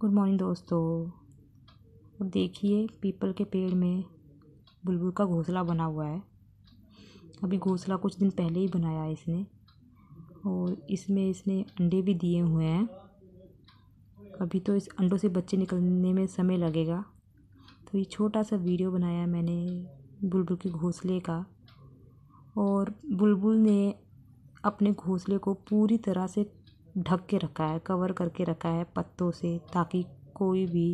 good morning दोस्तों अब देखिए पीपल के पेड़ में बुलबुल का घोंसला बना हुआ है अभी घोंसला कुछ दिन पहले ही बनाया है इसने और इसमें इसने अंडे भी दिए हुए हैं अभी तो इस अंडों से बच्चे निकलने में समय लगेगा तो ये छोटा सा वीडियो बनाया है मैंने बुलबुल के घोंसले का और बुलबुल ने अपने घोंसले को पूरी तरह से ढक के रखा है कवर करके रखा है पत्तों से ताकि कोई भी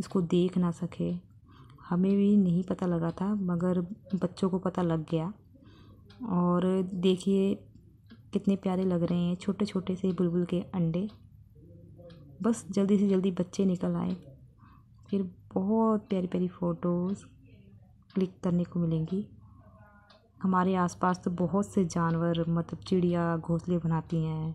इसको देख ना सके हमें भी नहीं पता लगा था मगर बच्चों को पता लग गया और देखिए कितने प्यारे लग रहे हैं छोटे छोटे से बुलबुल के अंडे बस जल्दी से जल्दी बच्चे निकल आए फिर बहुत प्यारी प्यारी फ़ोटोज़ क्लिक करने को मिलेंगी हमारे आसपास तो बहुत से जानवर मतलब चिड़िया घोंसले बनाती हैं